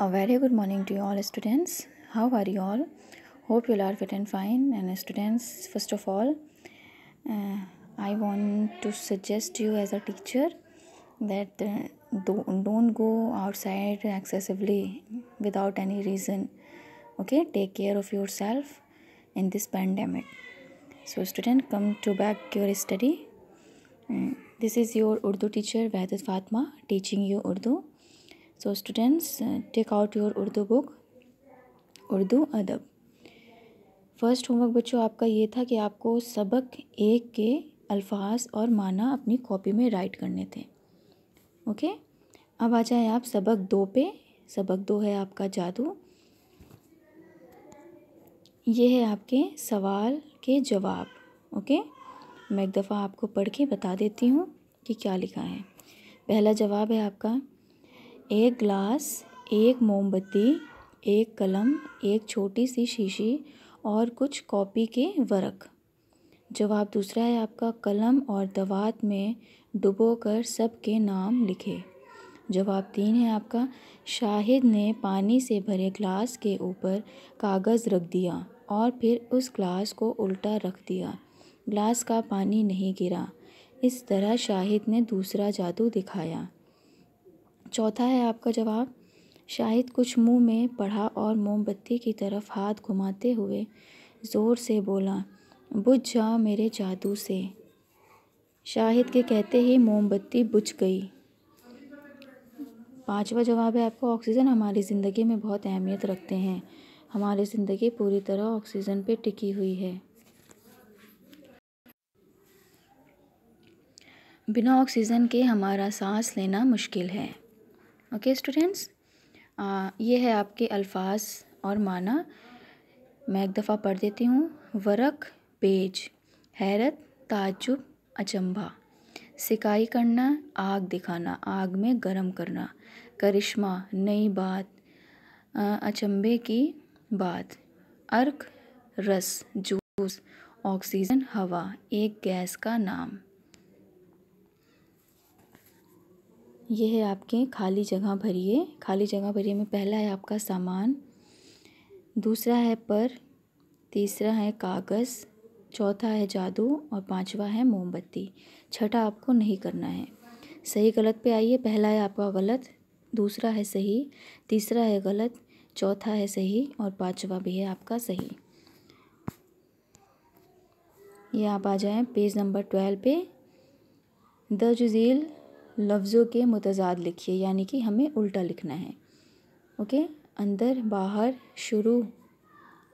A very good morning to you all students. How are you all? Hope you all are fit and fine. And uh, students, first of all, uh, I want to suggest you as a teacher that uh, don't, don't go outside excessively without any reason. Okay, take care of yourself in this pandemic. So, student, come to back your study. Mm, this is your Urdu teacher, Vedat Fatma, teaching you Urdu. So students take out your Urdu book Urdu अदब first homework बच्चों आपका ये था कि आपको सबक एक के अल्फाज और माना अपनी कॉपी में राइट करने थे ओके अब आ जाए आप सबक दो पे सबक दो है आपका जादू ये है आपके सवाल के जवाब ओके मैं एक दफ़ा आपको पढ़ के बता देती हूँ कि क्या लिखा है पहला जवाब है आपका एक ग्लास एक मोमबत्ती एक कलम एक छोटी सी शीशी और कुछ कॉपी के वर्क जवाब दूसरा है आपका कलम और दवात में डुबोकर सबके नाम लिखे जवाब तीन है आपका शाहिद ने पानी से भरे ग्लास के ऊपर कागज़ रख दिया और फिर उस ग्लास को उल्टा रख दिया ग्लास का पानी नहीं गिरा इस तरह शाहिद ने दूसरा जादू दिखाया चौथा है आपका जवाब शाहिद कुछ मुँह में पढ़ा और मोमबत्ती की तरफ हाथ घुमाते हुए ज़ोर से बोला बुझ जा मेरे जादू से शाहिद के कहते ही मोमबत्ती बुझ गई पांचवा जवाब है आपको ऑक्सीजन हमारी ज़िंदगी में बहुत अहमियत रखते हैं हमारी ज़िंदगी पूरी तरह ऑक्सीजन पे टिकी हुई है बिना ऑक्सीजन के हमारा सांस लेना मुश्किल है ओके स्टूडेंट्स ये है आपके अल्फाज और माना मैं एक दफ़ा पढ़ देती हूँ वरक पेज हैरत ताजुब अचंभा सिकाई करना आग दिखाना आग में गरम करना करिश्मा नई बात अचंभे की बात अर्क रस जूस ऑक्सीजन हवा एक गैस का नाम ये है आपके खाली जगह भरिए खाली जगह भरिए में पहला है आपका सामान दूसरा है पर तीसरा है कागज़ चौथा है जादू और पांचवा है मोमबत्ती छठा आपको नहीं करना है सही गलत पे आइए पहला है आपका गलत दूसरा है सही तीसरा है गलत चौथा है सही और पांचवा भी है आपका सही ये आप आ जाएं पेज नंबर ट्वेल्व पे द जुजील लफ्ज़ों के मुतजाद लिखिए यानी कि हमें उल्टा लिखना है ओके अंदर बाहर शुरू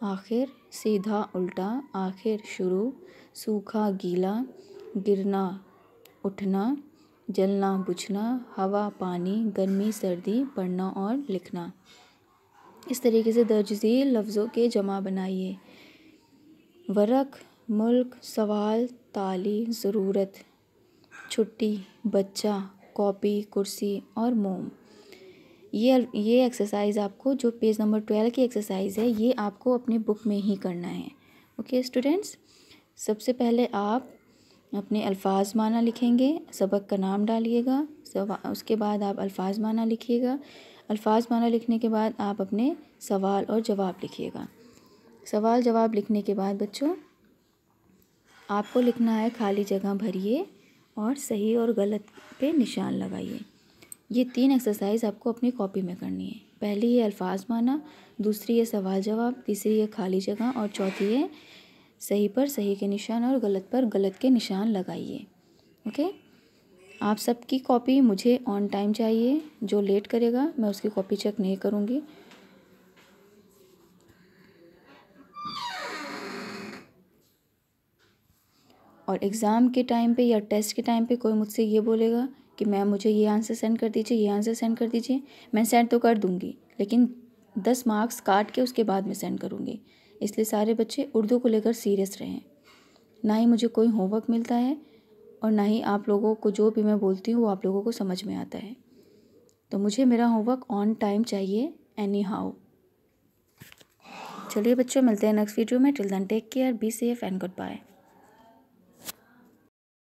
आखिर सीधा उल्टा आखिर शुरू सूखा गीला गिरना उठना जलना बुझना हवा पानी गर्मी सर्दी पढ़ना और लिखना इस तरीके से दर्ज झील लफ्ज़ों के जमा बनाइए वरक मुल्क सवाल ताली ज़रूरत छुट्टी बच्चा कॉपी कुर्सी और मोम ये ये एक्सरसाइज आपको जो पेज नंबर ट्वेल्व की एक्सरसाइज है ये आपको अपने बुक में ही करना है ओके स्टूडेंट्स सबसे पहले आप अपने अल्फाज माना लिखेंगे सबक का नाम डालिएगा उसके बाद आप अल्फाज माना लिखिएगा अल्फाज माना लिखने के बाद आप अपने सवाल और जवाब लिखिएगा सवाल जवाब लिखने के बाद बच्चों आपको लिखना है खाली जगह भरिए और सही और गलत पे निशान लगाइए ये तीन एक्सरसाइज आपको अपनी कॉपी में करनी है पहली है अल्फाज माना दूसरी है सवाल जवाब तीसरी है खाली जगह और चौथी है सही पर सही के निशान और गलत पर गलत के निशान लगाइए ओके आप सबकी कॉपी मुझे ऑन टाइम चाहिए जो लेट करेगा मैं उसकी कॉपी चेक नहीं करूँगी और एग्ज़ाम के टाइम पे या टेस्ट के टाइम पे कोई मुझसे ये बोलेगा कि मैम मुझे ये आंसर सेंड कर दीजिए ये आंसर सेंड कर दीजिए मैं सेंड तो कर दूँगी लेकिन दस मार्क्स काट के उसके बाद में सेंड करूँगी इसलिए सारे बच्चे उर्दू को लेकर सीरियस रहें ना ही मुझे कोई होमवर्क मिलता है और ना ही आप लोगों को जो भी मैं बोलती हूँ वो आप लोगों को समझ में आता है तो मुझे मेरा होमवर्क ऑन टाइम चाहिए एनी हाउ चलिए बच्चों मिलते हैं नेक्स्ट वीडियो में till then take care be safe and good bye